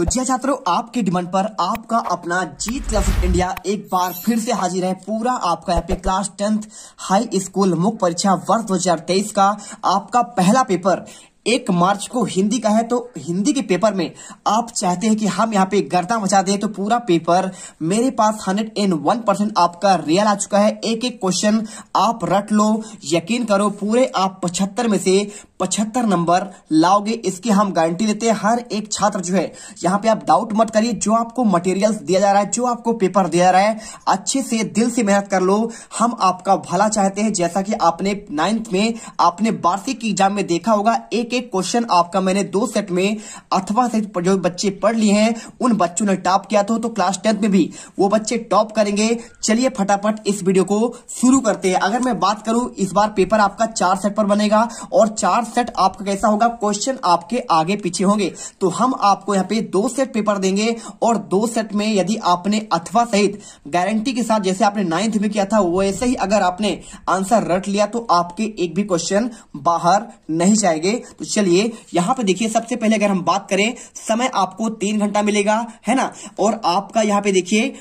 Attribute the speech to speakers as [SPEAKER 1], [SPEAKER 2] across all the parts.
[SPEAKER 1] तो जी हाँ छात्रों आपके डिमांड पर आपका अपना जीत क्लासेस इंडिया एक बार फिर से हाजिर है पूरा आपका यहाँ पे क्लास टेंथ हाई स्कूल मुख्य परीक्षा वर्ष 2023 का आपका पहला पेपर एक मार्च को हिंदी का है तो हिंदी के पेपर में आप चाहते हैं कि हम यहाँ पे गर्दा मचा दें तो पूरा पेपर मेरे पास हंड्रेड एंड वन परसेंट आपका रियल आ चुका है एक एक क्वेश्चन आप रट लो यकीन करो पूरे आप पचहत्तर में से पचहत्तर नंबर लाओगे इसकी हम गारंटी देते हैं हर एक छात्र जो है यहाँ पे आप डाउट मत करिए जो आपको मटेरियल दिया जा रहा है जो आपको पेपर दिया जा रहा है अच्छे से दिल से मेहनत कर लो हम आपका भला चाहते हैं जैसा कि आपने नाइन्थ में आपने वार्षिक एग्जाम में देखा होगा एक एक एक क्वेश्चन आपका मैंने दो सेट में अथवा सेट जो बच्चे पढ़ लिए हैं उन बच्चों ने टॉप किया था तो क्लास टेंथ में भी वो बच्चे टॉप करेंगे चलिए फटाफट इस वीडियो को शुरू करते हैं अगर मैं बात करूं इस बार पेपर आपका चार सेट पर बनेगा और चार सेट आपका कैसा होगा क्वेश्चन आपके आगे पीछे होंगे तो हम आपको यहाँ पे दो सेट पेपर देंगे और दो सेट में यदि आपने अथवा सहित गारंटी के साथ जैसे आपने नाइन्थ में किया था वैसे ही अगर आपने आंसर रट लिया तो आपके एक भी क्वेश्चन बाहर नहीं जाएंगे तो चलिए यहाँ पे देखिए सबसे पहले अगर हम बात करें समय आपको तीन घंटा मिलेगा है ना और आपका यहाँ पे देखिए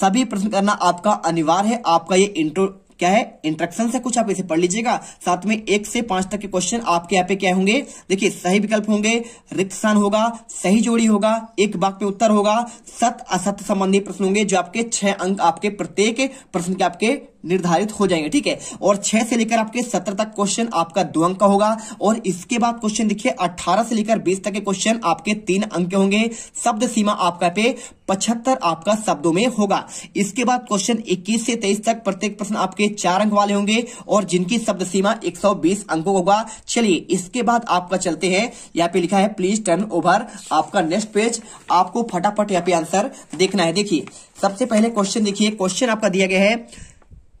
[SPEAKER 1] सभी प्रश्न करना आपका अनिवार्य है आपका ये इंट्रो क्या है इंट्रक्शन से कुछ आप इसे पढ़ लीजिएगा साथ में एक से पांच तक के क्वेश्चन आपके यहाँ पे क्या होंगे देखिए सही विकल्प होंगे रिक्त स्थान होगा सही जोड़ी होगा एक वाक्य में उत्तर होगा सत असत संबंधी प्रश्न होंगे जो आपके छह अंक आपके प्रत्येक प्रश्न के आपके निर्धारित हो जाएंगे ठीक है और छह से लेकर आपके सत्रह तक क्वेश्चन आपका दो अंक का होगा और इसके बाद क्वेश्चन देखिए अठारह से लेकर बीस तक के क्वेश्चन आपके तीन अंक के होंगे शब्द सीमा आपका पे पचहत्तर आपका शब्दों में होगा इसके बाद क्वेश्चन 21 से 23 तक प्रत्येक प्रश्न आपके चार अंक वाले होंगे और जिनकी शब्द सीमा 120 अंकों होगा चलिए इसके बाद आपका चलते हैं यहाँ पे लिखा है प्लीज टर्न ओवर आपका नेक्स्ट पेज आपको फटाफट यहाँ पे आंसर देखना है देखिए सबसे पहले क्वेश्चन देखिए क्वेश्चन आपका दिया गया है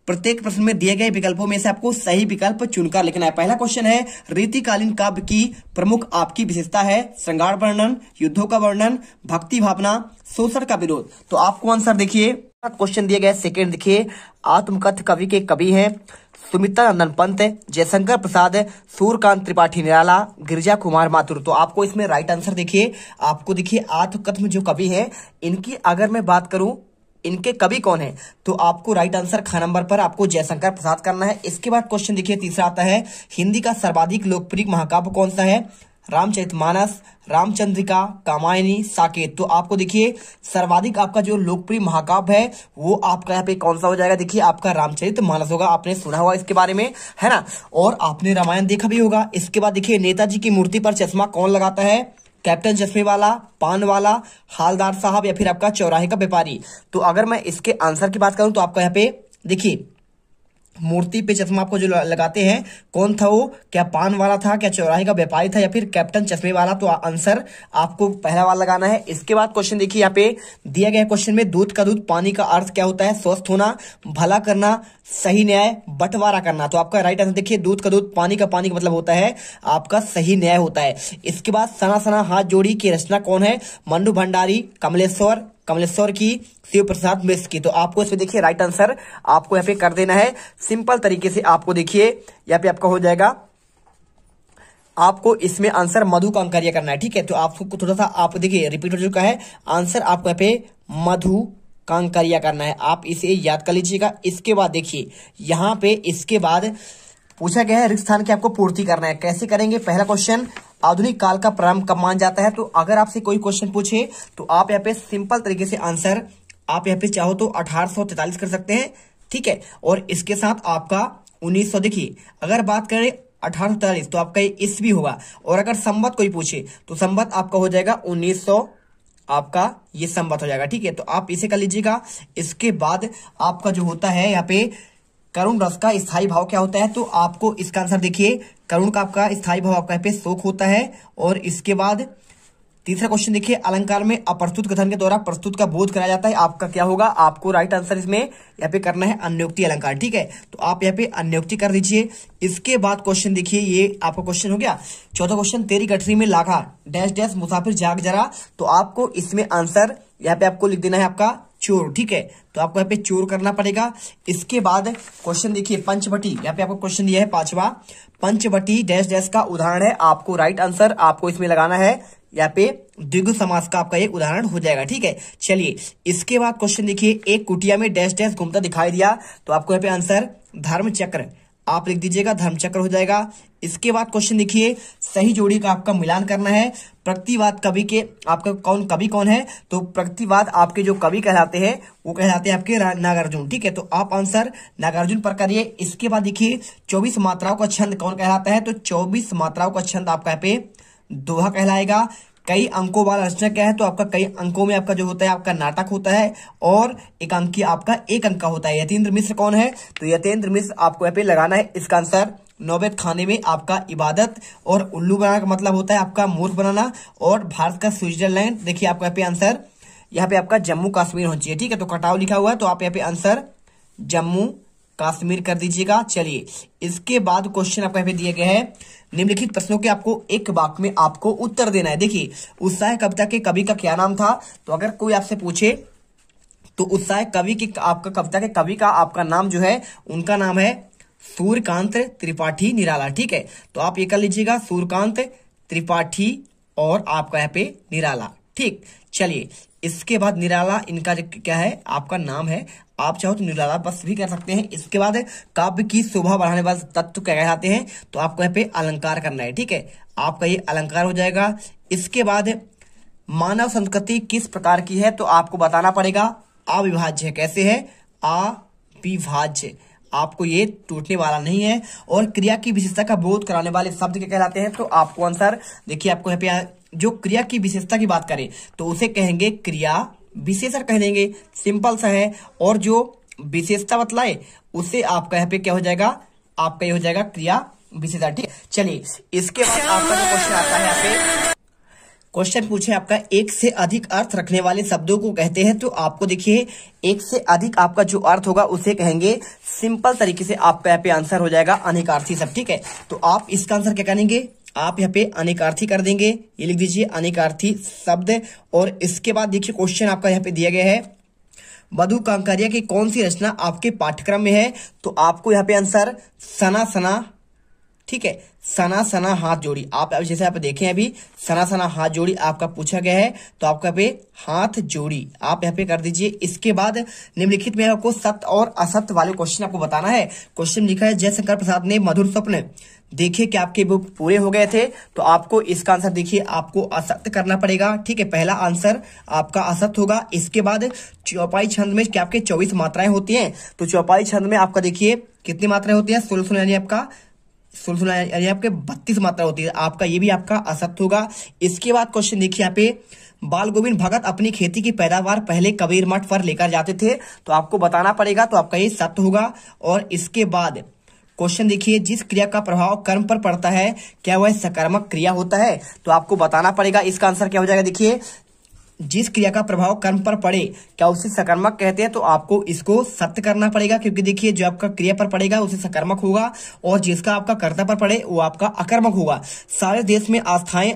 [SPEAKER 1] प्रत्येक प्रश्न में दिए गए विकल्पों में से आपको सही विकल्प चुनकर लिखना है पहला क्वेश्चन है रीतिकालीन काव्य की प्रमुख आपकी विशेषता है श्रृंगार वर्णन युद्धों का वर्णन भक्ति भावना शोषण का विरोध तो आपको आंसर देखिए क्वेश्चन दिया गया सेकेंड देखिए आत्मकथ कवि के कवि है सुमित्रा नंदन पंत जयशंकर प्रसाद सूर्यकांत त्रिपाठी निराला गिरिजा कुमार माथुर तो आपको इसमें राइट आंसर देखिए आपको देखिए आत्मकथ में जो कवि है इनकी अगर मैं बात करूं इनके कवि कौन है तो आपको राइट आंसर ख नंबर पर आपको जयशंकर प्रसाद करना है इसके बाद क्वेश्चन देखिए तीसरा आता है हिंदी का सर्वाधिक लोकप्रिय महाकाव्य कौन सा है रामचरितमानस रामचंद्रिका कामायनी साकेत तो आपको देखिए सर्वाधिक आपका जो लोकप्रिय महाकाव्य है वो आपका यहाँ पे कौन सा हो जाएगा देखिए आपका रामचरित मानस होगा आपने सुना होगा इसके बारे में है ना और आपने रामायण देखा भी होगा इसके बाद देखिए नेताजी की मूर्ति पर चश्मा कौन लगाता है कैप्टन चश्मी वाला पान वाला हालदार साहब या फिर आपका चौराहे का व्यापारी तो अगर मैं इसके आंसर की बात करूं तो आपका यहाँ पे देखिए मूर्ति पे चश्मा आपको जो लगाते हैं कौन था वो क्या पान वाला था क्या चौराहे का व्यापारी था या फिर कैप्टन चश्मे वाला तो आंसर आपको पहला वाला लगाना है इसके बाद क्वेश्चन देखिए यहाँ पे दिया गया क्वेश्चन में दूध का दूध पानी का अर्थ क्या होता है स्वस्थ होना भला करना सही न्याय बंटवारा करना तो आपका राइट आंसर देखिए दूध का दूध पानी का पानी का मतलब होता है आपका सही न्याय होता है इसके बाद सना सना हाथ जोड़ी की रचना कौन है मंडू भंडारी कमलेश्वर कमलेश्वर की शिव प्रसाद मिश्र की तो आपको इसमें देखिए राइट आंसर आपको यहाँ पे कर देना है सिंपल तरीके से आपको देखिए यहाँ पे आपका हो जाएगा आपको इसमें आंसर मधु का करना है ठीक है तो आपको थोड़ा सा आप देखिए रिपीट हो चुका है आंसर आपको यहाँ पे मधु कांकरिया करना है आप इसे याद कर लीजिएगा इसके बाद देखिए यहाँ पे इसके बाद पूछा गया है रिक्त स्थान की आपको पूर्ति करना है कैसे करेंगे पहला क्वेश्चन आधुनिक काल का प्रारंभ कब मान जाता है तो अगर आपसे कोई क्वेश्चन पूछे तो आप यहाँ पे सिंपल तरीके से आंसर आप यहाँ पे चाहो तो अठारह कर सकते हैं ठीक है और इसके साथ आपका 1900 देखिए अगर बात करें अठारह तो आपका ये ईस्वी होगा और अगर संबत कोई पूछे तो संबत आपका हो जाएगा 1900 आपका ये संबत हो जाएगा ठीक है तो आप इसे कर लीजिएगा इसके बाद आपका जो होता है यहाँ पे करुण रस का स्थायी भाव क्या होता है तो आपको इसका आंसर देखिए करुण का आपका स्थायी भाव आपका यहाँ पे शोक होता है और इसके बाद तीसरा क्वेश्चन देखिए अलंकार में अप्रस्तुत कथन के द्वारा प्रस्तुत का बोध कराया जाता है आपका क्या होगा आपको राइट आंसर इसमें यहाँ पे करना है अन्योक्ति अलंकार ठीक है तो आप यहाँ पे अन्योक्ति कर दीजिए इसके बाद क्वेश्चन देखिए ये आपका क्वेश्चन हो गया चौथा क्वेश्चन तेरी गठरी में लाखा डैश डैश मुसाफिर जाग जरा तो आपको इसमें आंसर यहाँ पे आपको लिख देना है आपका चोर ठीक है तो आपको यहाँ पे चोर करना पड़ेगा इसके बाद क्वेश्चन देखिए पंचवटी यहाँ पे आपको क्वेश्चन दिया है पांचवा पंचवटी डैश डैश का उदाहरण है आपको राइट आंसर आपको इसमें लगाना है यहाँ पे द्विगु समास का आपका ये उदाहरण हो जाएगा ठीक है चलिए इसके बाद क्वेश्चन देखिए एक कुटिया में डैश डैश घूमता दिखाई दिया तो आपको यहाँ पे आंसर धर्म चक्र आप लिख दीजिएगा चक्र हो जाएगा इसके बाद क्वेश्चन देखिए सही जोड़ी का आपका मिलान करना है प्रतिवाद कवि के आपका कौन कवि कौन है तो प्रतिवाद आपके जो कवि कहलाते हैं वो कहलाते हैं आपके नागार्जुन ठीक है तो आप आंसर नागार्जुन पर करिए इसके बाद देखिए चौबीस मात्राओं का छंद कौन कहलाता है तो चौबीस मात्राओं का छंद आपका यहाँ पे दोहा कहलाएगा कई अंकों वाला रचना क्या है तो आपका कई अंकों में आपका जो होता है आपका नाटक होता है और एक अंकी आपका एक अंक का होता है यतेंद्र मिश्र कौन है तो यतेंद्र मिश्र आपको यहाँ पे लगाना है इसका आंसर नौबेद खाने में आपका इबादत और उल्लू बनाना का मतलब होता है आपका मूर्ख बनाना और भारत का स्विट्जरलैंड देखिए आपका यहाँ पे आंसर यहाँ पे आपका जम्मू कश्मीर होना चाहिए ठीक है तो कटाव लिखा हुआ है तो आप यहाँ पे आंसर जम्मू काश्मीर कर दीजिएगा चलिए इसके बाद क्वेश्चन आपको यहाँ पे दिया गया है निम्नलिखित प्रश्नों के आपको एक वाक में आपको उत्तर देना है देखिए उत्साह कविता के कवि का क्या नाम था तो अगर कोई आपसे पूछे तो उत्साह कवि के आपका कविता के कवि का आपका नाम जो है उनका नाम है सूर्यकांत त्रिपाठी निराला ठीक है तो आप ये कर लीजिएगा सूर्यकांत त्रिपाठी और आपका यहाँ पे निराला ठीक चलिए इसके बाद निराला इनका क्या है आपका नाम है आप चाहो तो निराला बस भी कर सकते हैं इसके बाद काव्य की शोभा बढ़ाने वाले तत्व क्या कहलाते हैं तो आपको यहाँ पे अलंकार करना है ठीक है आपका ये अलंकार हो जाएगा इसके बाद मानव संस्कृति किस प्रकार की है तो आपको बताना पड़ेगा अविभाज्य कैसे है अविभाज्य आपको ये टूटने वाला नहीं है और क्रिया की विशेषता का बोध कराने वाले शब्द क्या कहलाते हैं तो आपको आंसर देखिए आपको यहाँ पे जो क्रिया की विशेषता की बात करें तो उसे कहेंगे क्रिया विशेषण कह देंगे सिंपल सा है और जो विशेषता बतलाए उसे आपका यहाँ पे क्या हो जाएगा आपका ये हो जाएगा क्रिया विशेषता ठीक चलिए इसके बाद आपका जो क्वेश्चन आता है यहाँ पे क्वेश्चन पूछे आपका एक से अधिक अर्थ रखने वाले शब्दों को कहते हैं तो आपको देखिए एक से अधिक आपका जो अर्थ होगा उसे कहेंगे सिंपल तरीके से आपका यहाँ पे आंसर हो जाएगा अनेकार्थी सब ठीक है तो आप इसका आंसर क्या करेंगे आप यहाँ पे अनेकार्थी कर देंगे ये लिख दीजिए अनेकार्थी शब्द और इसके बाद देखिए क्वेश्चन आपका यहाँ पे दिया गया है मधु कांकारिया की कौन सी रचना आपके पाठ्यक्रम में है तो आपको यहाँ पे आंसर सना सना ठीक है सना सना हाथ जोड़ी आप जैसे आप देखें अभी सना सना हाथ जोड़ी आपका पूछा गया है तो आपका पे हाथ जोड़ी आप यहाँ पे कर दीजिए इसके बाद निम्नलिखित में आपको सत्य और असत्य वाले क्वेश्चन आपको बताना है क्वेश्चन लिखा है जयशंकर प्रसाद ने मधुर स्वप्न देखिए कि आपके बुक पूरे हो गए थे तो आपको इसका आंसर देखिए आपको असत्य करना पड़ेगा ठीक है पहला आंसर आपका असत्य होगा इसके बाद चौपाई छंद में क्या आपके चौबीस मात्राएं होती हैं तो चौपाई छंद में आपका देखिए कितनी मात्राएं होती हैं सोलह सोलह यानी आपका यानी आपके बत्तीस मात्रा होती है आपका ये भी आपका असत्य होगा इसके बाद क्वेश्चन देखिए यहाँ पे बाल गोविंद भगत अपनी खेती की पैदावार पहले कबीर मठ पर लेकर जाते थे तो आपको बताना पड़ेगा तो आपका ये सत्य होगा और इसके बाद क्वेश्चन देखिए जिस क्रिया का प्रभाव कर्म पर पड़ता है क्या वह सकर्मक क्रिया होता है तो आपको बताना पड़ेगा इसका आंसर क्या हो जाएगा देखिए जिस क्रिया का प्रभाव कर्म पर पड़े क्या उसे सकर्मक कहते हैं तो आपको इसको सत्य करना पड़ेगा क्योंकि देखिए जो आपका क्रिया पर पड़ेगा उसे सकर्मक होगा और जिसका आपका कर्ता पर पड़े वो आपका अकर्मक होगा सारे देश में आस्थाएं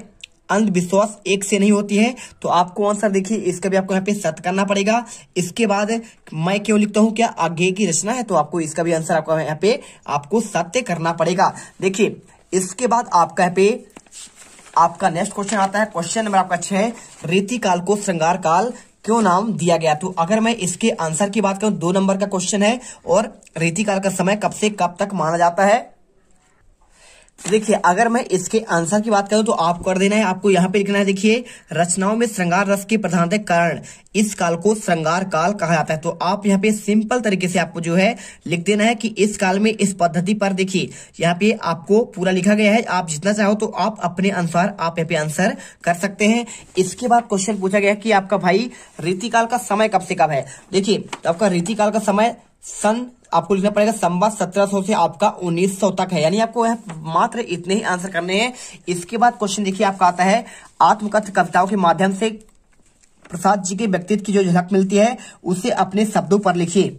[SPEAKER 1] अंधविश्वास एक से नहीं होती है तो आपको आंसर देखिए इसका भी आपको यहाँ पे सत्य करना पड़ेगा इसके बाद मैं क्यों लिखता हूँ क्या आगे की रचना है तो आपको इसका भी आंसर आपको यहाँ पे आपको सत्य करना पड़ेगा देखिए इसके बाद आपका यहाँ पे आपका नेक्स्ट क्वेश्चन आता है क्वेश्चन नंबर आपका छह रीति काल को श्रृंगार काल क्यों नाम दिया गया तो अगर मैं इसके आंसर की बात करूं दो नंबर का क्वेश्चन है और रीतिकाल का समय कब से कब तक माना जाता है देखिए अगर मैं इसके आंसर की बात करूं तो आप कर देना है आपको यहाँ पे लिखना है देखिए रचनाओं में श्रृंगार रस की प्रधानता कारण इस काल को श्रृंगार काल कहा जाता है तो आप यहाँ पे सिंपल तरीके से आपको जो है लिख देना है कि इस काल में इस पद्धति पर देखिए यहाँ पे आपको पूरा लिखा गया है आप जितना चाहो तो आप अपने अनुसार आप यहाँ पे आंसर कर सकते हैं इसके बाद क्वेश्चन पूछा गया कि आपका भाई रीतिकाल का समय कब से कब है देखिए तो आपका रीतिकाल का समय सन आपको लिखना पड़ेगा संवाद 1700 से आपका 1900 तक है यानी आपको मात्र इतने ही आंसर करने हैं इसके बाद क्वेश्चन देखिए आपका आता है आत्मकथ कविताओं के माध्यम से प्रसाद जी के व्यक्तित्व की जो झलक मिलती है उसे अपने शब्दों पर लिखिए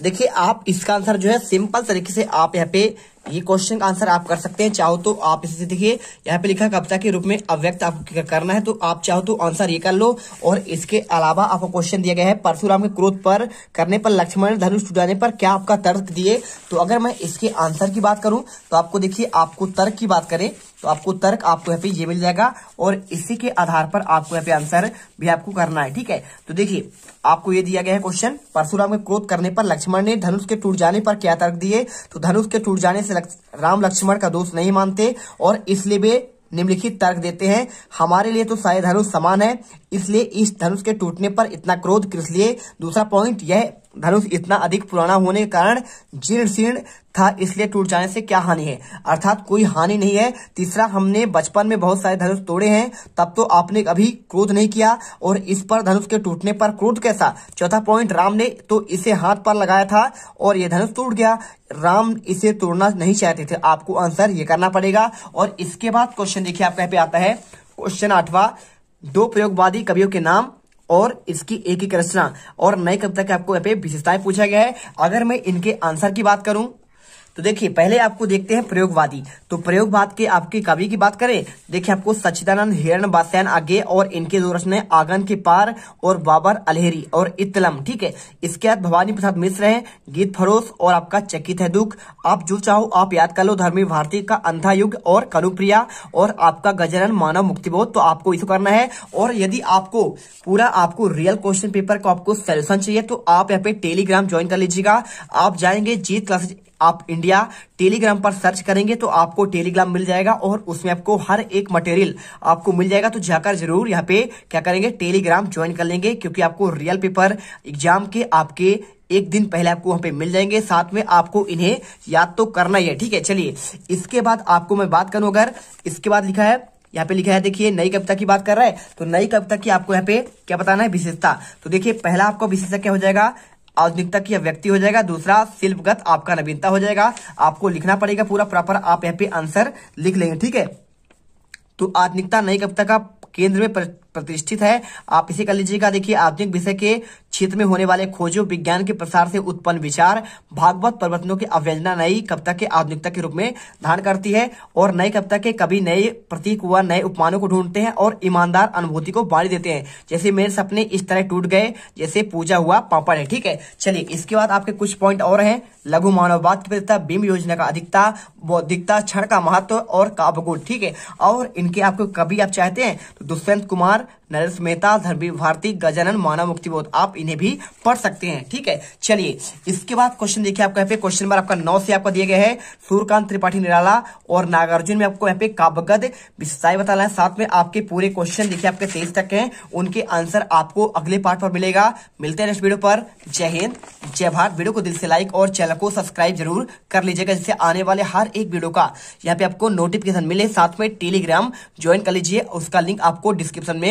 [SPEAKER 1] देखिए आप इसका आंसर जो है सिंपल तरीके से आप यहाँ पे ये क्वेश्चन का आंसर आप कर सकते हैं चाहो तो आप इसे देखिए यहाँ पे लिखा कविता के रूप में अव्यक्त आपको करना है तो आप चाहो तो आंसर ये कर लो और इसके अलावा आपको क्वेश्चन दिया गया है परशुराम के क्रोध पर करने पर लक्ष्मण धनुष टूटाने पर क्या आपका तर्क दिए तो अगर मैं इसके आंसर की बात करूं तो आपको देखिए आपको तर्क की बात करें तो आपको तर्क आपको यहाँ पे ये मिल जाएगा और इसी के आधार पर आपको यहाँ पे आंसर भी आपको करना है ठीक है तो देखिए आपको ये दिया गया है क्वेश्चन परशुराम के क्रोध करने पर लक्ष्मण ने धनुष के टूट जाने पर क्या तर्क दिए तो धनुष के टूट जाने से से लक्ष, राम लक्ष्मण का दोष नहीं मानते और इसलिए वे निम्नलिखित तर्क देते हैं हमारे लिए तो सारे धनुष समान है इसलिए इस धनुष के टूटने पर इतना क्रोध किस लिए दूसरा पॉइंट यह धनुष इतना अधिक पुराना होने के कारण जीर्ण शीर्ण था इसलिए टूट जाने से क्या हानि है अर्थात कोई हानि नहीं है तीसरा हमने बचपन में बहुत सारे धनुष तोड़े हैं तब तो आपने कभी क्रोध नहीं किया और इस पर धनुष के टूटने पर क्रोध कैसा चौथा पॉइंट राम ने तो इसे हाथ पर लगाया था और यह धनुष टूट गया राम इसे तोड़ना नहीं चाहते थे आपको आंसर ये करना पड़ेगा और इसके बाद क्वेश्चन देखिए आप यहाँ पे आता है क्वेश्चन आठवा दो प्रयोगवादी कवियों के नाम और इसकी एक एक रचना और नए कविता के आपको यहाँ पे विशेषताएं पूछा गया है अगर मैं इनके आंसर की बात करूं तो देखिए पहले आपको देखते हैं प्रयोगवादी तो प्रयोगवाद के आपके कवि की बात करें देखिए आपको सचिदानंद हिरण बासैन आगे और इनके दो रचने आगन के पार और बाबर अलहेरी और इतलम ठीक है इसके बाद भवानी प्रसाद मिश्र है गीत फरोश और आपका चकित है दुख आप जो चाहो आप याद कर लो धर्मी भारती का अंधा युग और कनुप्रिया और आपका गजनन मानव मुक्ति बोध तो आपको इसको करना है और यदि आपको पूरा आपको रियल क्वेश्चन पेपर का आपको सोल्यूशन चाहिए तो आप यहाँ पे टेलीग्राम ज्वाइन कर लीजिएगा आप जाएंगे जीत क्लासेज आप इंडिया टेलीग्राम पर सर्च करेंगे तो आपको टेलीग्राम मिल जाएगा और उसमें आपको हर एक मटेरियल आपको मिल जाएगा तो जाकर जरूर यहाँ पे क्या करेंगे टेलीग्राम ज्वाइन कर लेंगे क्योंकि आपको रियल पेपर एग्जाम के आपके एक दिन पहले आपको वहां पे मिल जाएंगे साथ में आपको इन्हें याद तो करना ही है ठीक है चलिए इसके बाद आपको मैं बात करूं अगर इसके बाद लिखा है यहाँ पे लिखा है देखिए नई कविता की बात कर रहा है तो नई कविता की आपको यहाँ पे क्या बताना है विशेषता तो देखिए पहला आपको विशेषता क्या हो जाएगा आधुनिकता की व्यक्ति हो जाएगा दूसरा शिल्पगत आपका नवीनता हो जाएगा आपको लिखना पड़ेगा पूरा प्रॉपर आप यहाँ पे आंसर लिख लेंगे ठीक है तो आधुनिकता नई कविता का केंद्र में प्रतिष्ठित है आप इसे कर लीजिएगा देखिए आधुनिक विषय के क्षेत्र में होने वाले खोजों विज्ञान के प्रसार से उत्पन्न विचार भागवत प्रवर्तनों की अव्यंजना नई कविता के आधुनिकता के रूप में धारण करती है और नई कविता के कभी नए प्रतीक व नए उपमानों को ढूंढते हैं और ईमानदार अनुभूति को बाढ़ देते हैं जैसे मेरे सपने इस तरह टूट गए जैसे पूजा हुआ पापड़ है ठीक है चलिए इसके बाद आपके कुछ पॉइंट और है लघु मानववाद की प्रत्यता बीम योजना का अधिकता बौद्धिकता क्षण का महत्व और काबगुण ठीक है और इनके आपको कभी आप चाहते हैं तो दुष्यंत कुमार are नरेश मेहता धर्मी भारती गजानन मानव मुक्ति बोध आप इन्हें भी पढ़ सकते हैं ठीक है चलिए इसके बाद क्वेश्चन देखिए आपका यहाँ पे क्वेश्चन नंबर आपका नौ से आपको दिए गए हैं सूर्यकांत त्रिपाठी निराला और नागार्जुन में आपको यहाँ पे काबगद विस्तार बताना है साथ में आपके पूरे क्वेश्चन देखिए आपके तेईस तक है उनके आंसर आपको अगले पार्ट पर मिलेगा मिलते हैं वीडियो पर जय हिंद जय भारत वीडियो को दिल से लाइक और चैनल को सब्सक्राइब जरूर कर लीजिएगा जिससे आने वाले हर एक वीडियो का यहाँ पे आपको नोटिफिकेशन मिले साथ में टेलीग्राम ज्वाइन कर लीजिए उसका लिंक आपको डिस्क्रिप्शन में